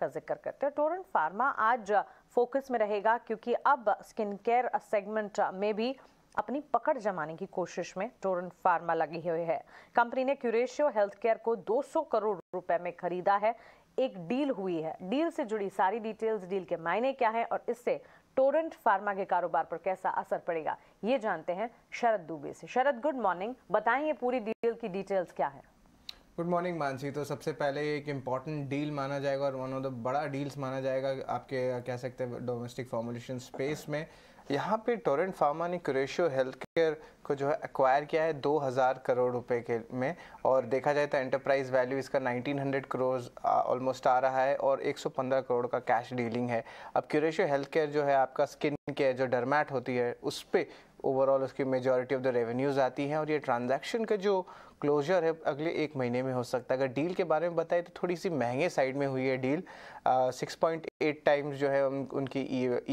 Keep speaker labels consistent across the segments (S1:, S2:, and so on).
S1: का जिक्र करते हैं टोरन फार्मा आज फोकस में रहेगा क्योंकि अब स्किन केयर सेगमेंट में भी अपनी पकड़ जमाने की कोशिश में टोरन फार्मा लगी हुई है कंपनी ने क्यूरेशियो हेल्थ केयर को 200 करोड़ रुपए में खरीदा है एक डील हुई है डील से जुड़ी सारी डिटेल्स डील के मायने क्या है और इससे टोरेंट फार्मा के कारोबार पर कैसा असर पड़ेगा ये जानते हैं शरद दुबे से शरद गुड मॉर्निंग बताएं ये पूरी डील की डिटेल्स क्या है
S2: गुड मॉर्निंग मानसी तो सबसे पहले एक इम्पॉर्टेंट डील माना जाएगा और वन ऑफ द बड़ा डील्स माना जाएगा आपके कह सकते हैं डोमेस्टिक फॉर्मुलेशन स्पेस में यहाँ पे टोरेंट फार्मा ने क्रेशियो हेल्थ केयर को जो है एक्वायर किया है 2000 करोड़ रुपए के में और देखा जाए तो एंटरप्राइज वैल्यू इसका 1900 करोड़ ऑलमोस्ट आ रहा है और 115 करोड़ का कैश डीलिंग है अब क्यूरेशियो हेल्थ केयर जो है आपका स्किन केयर जो डरमैट होती है उस पर ओवरऑल उसकी मेजॉरिटी ऑफ द रेवेन्यूज़ आती हैं और ये ट्रांजैक्शन का जो क्लोजर है अगले एक महीने में हो सकता है अगर डील के बारे में बताए तो थोड़ी सी महंगे साइड में हुई है deal six point eight times जो है उन, उनकी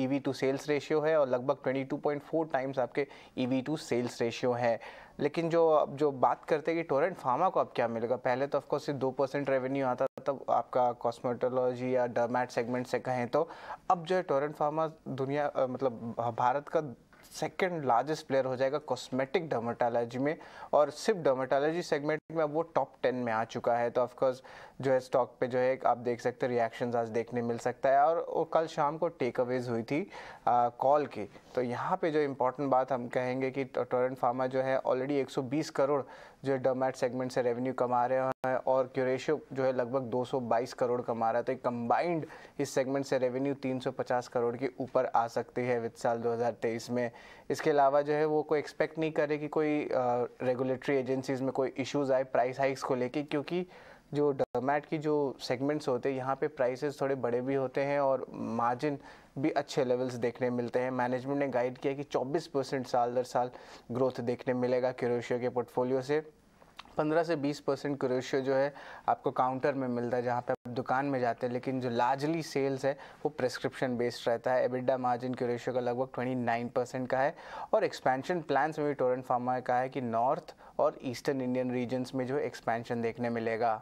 S2: E V to sales ratio है और लगभग twenty two point four times आपके E V to sales ratio है लेकिन जो अब जो बात करते हैं कि टोरेंट फार्मा को अब क्या मिलेगा पहले तो ऑफकोर्स सिर्फ दो परसेंट रेवेन्यू आता था तब आपका कॉस्मेटोलॉजी या डर्मैट सेगमेंट से कहें तो अब जो है टोरेंट फार्मा दुनिया मतलब भारत का सेकेंड लार्जेस्ट प्लेयर हो जाएगा कॉस्मेटिक डर्माटोलॉजी में और सिर्फ डर्माटोलॉजी सेगमेंट में अब वो टॉप टेन में आ चुका है तो ऑफकोर्स जो है स्टॉक पे जो है आप देख सकते हो रिएक्शन आज देखने मिल सकता है और कल शाम को टेक अवेज हुई थी कॉल की तो यहाँ पे जो इम्पोर्टेंट बात हम कहेंगे कि टोरेंट फार्मा जो है ऑलरेडी 120 करोड़ जो है डम सेगमेंट से रेवेन्यू कमा रहे हैं और क्यूरेशो जो है लगभग 222 करोड़ कमा रहा है तो कंबाइंड इस सेगमेंट से रेवेन्यू 350 करोड़ के ऊपर आ सकती है वित्त साल 2023 में इसके अलावा जो है वो कोई एक्सपेक्ट नहीं करे कि कोई रेगुलेटरी एजेंसीज़ में कोई इश्यूज आए प्राइस हाइक्स को लेके क्योंकि जो डोमैट की जो सेगमेंट्स होते हैं यहाँ पे प्राइसेस थोड़े बड़े भी होते हैं और मार्जिन भी अच्छे लेवल्स देखने मिलते हैं मैनेजमेंट ने गाइड किया कि 24 परसेंट साल दर साल ग्रोथ देखने मिलेगा क्यूरोशियो के पोर्टफोलियो से 15 से 20 परसेंट क्रोशियो जो है आपको काउंटर में मिलता है जहाँ पे आप दुकान में जाते हैं लेकिन जो लार्जली सेल्स है वो प्रिस्क्रिप्शन बेस्ड रहता है एबिडा मार्जिन क्रोशियो का लगभग 29 परसेंट का है और एक्सपेंशन प्लान्स में भी टोरेंट फार्मा का है कि नॉर्थ और ईस्टर्न इंडियन रीजन्स में जो एक्सपेंशन देखने मिलेगा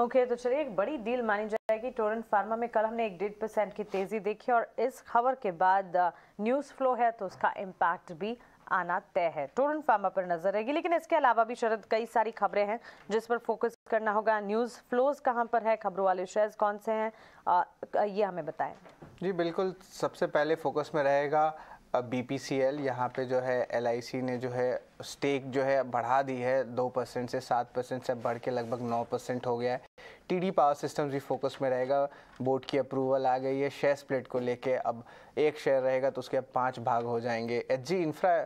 S1: ओके okay, तो चलिए एक बड़ी डील मानी जाएगी टोरेंट फार्मा में कल हमने एक डेढ़ परसेंट की तेजी देखी और इस खबर के बाद न्यूज़ फ्लो है तो उसका इम्पैक्ट भी आना तय है टोरेंट फार्मा पर नजर रहेगी लेकिन इसके अलावा भी शरद कई सारी खबरें हैं जिस पर फोकस करना होगा न्यूज़ फ्लोज कहाँ पर है खबरों वाले शेयर कौन से हैं ये हमें बताएं
S2: जी बिल्कुल सबसे पहले फोकस में रहेगा बी पी सी एल यहाँ पर जो है एल आई सी ने जो है स्टेक जो है बढ़ा दी है दो परसेंट से सात परसेंट से बढ़ के लगभग नौ परसेंट हो गया है टी डी पावर सिस्टम भी फोकस में रहेगा बोर्ड की अप्रूवल आ गई है शेयर स्प्लिट को लेके अब एक शेयर रहेगा तो उसके अब पाँच भाग हो जाएंगे एच जी इंफ्रा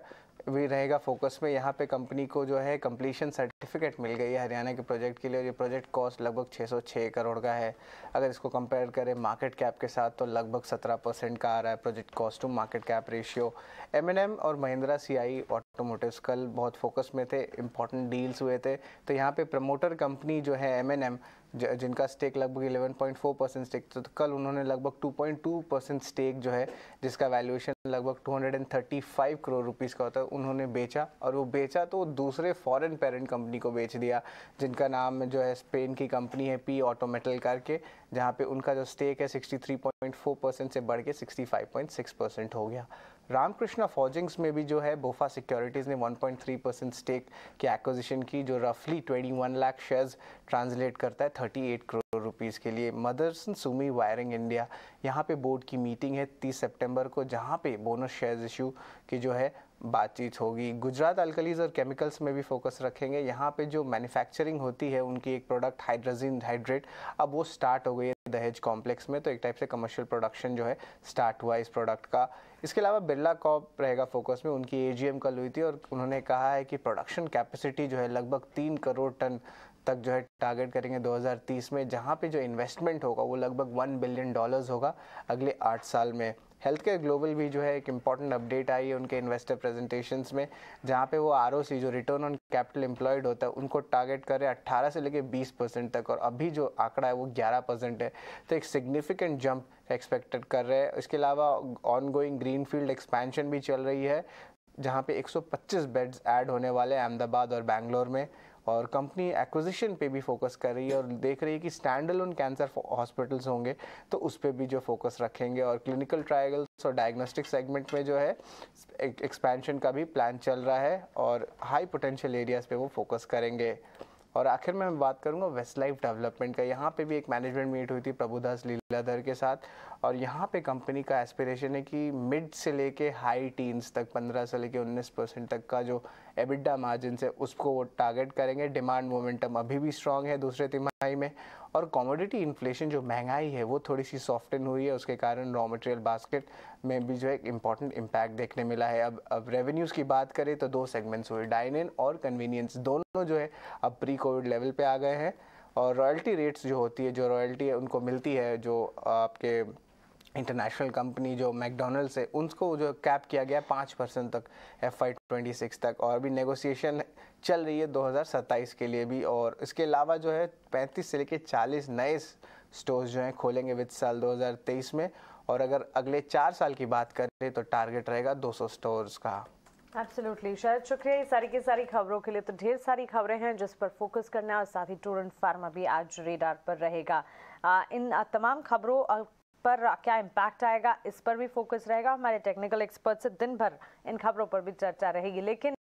S2: भी रहेगा फोकस में यहाँ पे कंपनी को जो है कंप्लीशन सर्टिफिकेट मिल गई है हरियाणा के प्रोजेक्ट के लिए ये प्रोजेक्ट कॉस्ट लगभग 606 करोड़ का है अगर इसको कंपेयर करें मार्केट कैप के साथ तो लगभग 17 परसेंट का आ रहा है project cost to market cap ratio M और महिंद्रा सी आई e कल बहुत फोकस में थे इंपॉर्टेंट डील्स हुए थे तो यहाँ पे प्रमोटर कंपनी जो है एम जिनका स्टेक लगभग 11.4 परसेंट स्टेक तो कल उन्होंने लगभग 2.2 परसेंट स्टेक जो है जिसका वैल्यूएशन लगभग 235 करोड़ रुपीस का होता है उन्होंने बेचा और वो बेचा तो दूसरे फॉरेन पेरेंट कंपनी को बेच दिया जिनका नाम जो है स्पेन की कंपनी है पी ऑटोमेटल करके जहाँ पे उनका जो स्टेक है 63.4 परसेंट से बढ़ के 65.6 परसेंट हो गया रामकृष्णा फॉर्जिंग्स में भी जो है बोफा सिक्योरिटीज़ ने 1.3 परसेंट स्टेक की एक्विजिशन की जो रफली 21 लाख शेयर्स ट्रांसलेट करता है 38 करोड़ रुपीस के लिए मदरसन सुमी वायरिंग इंडिया यहाँ पे बोर्ड की मीटिंग है 30 सितंबर को जहाँ पे बोनस शेयर्स इशू की जो है बातचीत होगी गुजरात अल्कलीज और केमिकल्स में भी फोकस रखेंगे यहाँ पे जो मैन्युफैक्चरिंग होती है उनकी एक प्रोडक्ट हाइड्रोजिन हाइड्रेट अब वो स्टार्ट हो गई है दहेज कॉम्प्लेक्स में तो एक टाइप से कमर्शियल प्रोडक्शन जो है स्टार्ट हुआ इस प्रोडक्ट का इसके अलावा बिरला कॉप रहेगा फोकस में उनकी एजीएम कल हुई थी और उन्होंने कहा है कि प्रोडक्शन कैपेसिटी जो है लगभग तीन करोड़ टन तक जो है टारगेट करेंगे 2030 में जहाँ पे जो इन्वेस्टमेंट होगा वो लगभग वन बिलियन डॉलर्स होगा अगले आठ साल में हेल्थ केयर ग्लोबल भी जो है एक इम्पॉर्टेंट अपडेट आई है उनके इन्वेस्टर प्रेजेंटेशन में जहाँ पे वो आर जो रिटर्न ऑन कैपिटल एम्प्लॉयड होता है उनको टारगेट कर रहे हैं अट्ठारह से लेकर बीस परसेंट तक और अभी जो आंकड़ा है वो ग्यारह परसेंट है तो एक सिग्निफिकेंट जंप एक्सपेक्टेड कर रहे हैं इसके अलावा ongoing green field expansion भी चल रही है जहाँ पे 125 बेड्स ऐड होने वाले हैं अहमदाबाद और बैंगलोर में और कंपनी एक्विजिशन पे भी फोकस कर रही है और देख रही है कि स्टैंड उन कैंसर हॉस्पिटल्स होंगे तो उस पर भी जो फोकस रखेंगे और क्लिनिकल ट्रायल्स और डायग्नोस्टिक सेगमेंट में जो है एक्सपेंशन का भी प्लान चल रहा है और हाई पोटेंशियल एरियाज़ पे वो फोकस करेंगे और आखिर में मैं बात करूँगा वेस्ट लाइफ डेवलपमेंट का यहाँ पे भी एक मैनेजमेंट मीट हुई थी प्रभुदास लीला दर के साथ और यहाँ पे कंपनी का एस्पिरेशन है कि मिड से लेके हाई टीन्स तक 15 से लेके 19 परसेंट तक का जो एबिडा मार्जिन है उसको वो टारगेट करेंगे डिमांड मोमेंटम अभी भी स्ट्रांग है दूसरे तिमाही में और कॉमोडिटी इन्फ्लेशन जो महंगाई है वो थोड़ी सी सॉफ्टन हुई है उसके कारण रॉ मटेरियल बास्केट में भी जो एक इम्पॉर्टेंट इम्पैक्ट देखने मिला है अब अब रेवेन्यूज़ की बात करें तो दो सेगमेंट्स हुए डाइन इन और कन्वीनियंस दोनों जो है अब प्री कोविड लेवल पर आ गए हैं और रॉयल्टी रेट्स जो होती है जो रॉयल्टी उनको मिलती है जो आपके इंटरनेशनल कंपनी जो मैकडोनल्ड्स है उनको जो कैप किया गया पाँच परसेंट तक एफ आई ट्वेंटी सिक्स तक और अभी नेगोशिएशन चल रही है दो हज़ार सत्ताईस के लिए भी और इसके अलावा जो है पैंतीस से लेकर चालीस नए स्टोर्स जो हैं खोलेंगे विद साल दो हज़ार तेईस में और अगर अगले चार साल की बात करें तो टारगेट रहेगा दो सौ स्टोर्स का
S1: एब्सोल्युटली शायद शुक्रिया सारी की सारी खबरों के लिए तो ढेर सारी खबरें हैं जिस पर फोकस करना है और साथ ही टूर एंड फार्मा भी आज रेडार पर रहेगा आ, इन तमाम खबरों पर क्या इम्पैक्ट आएगा इस पर भी फोकस रहेगा हमारे टेक्निकल एक्सपर्ट से दिन भर इन खबरों पर भी चर्चा रहेगी लेकिन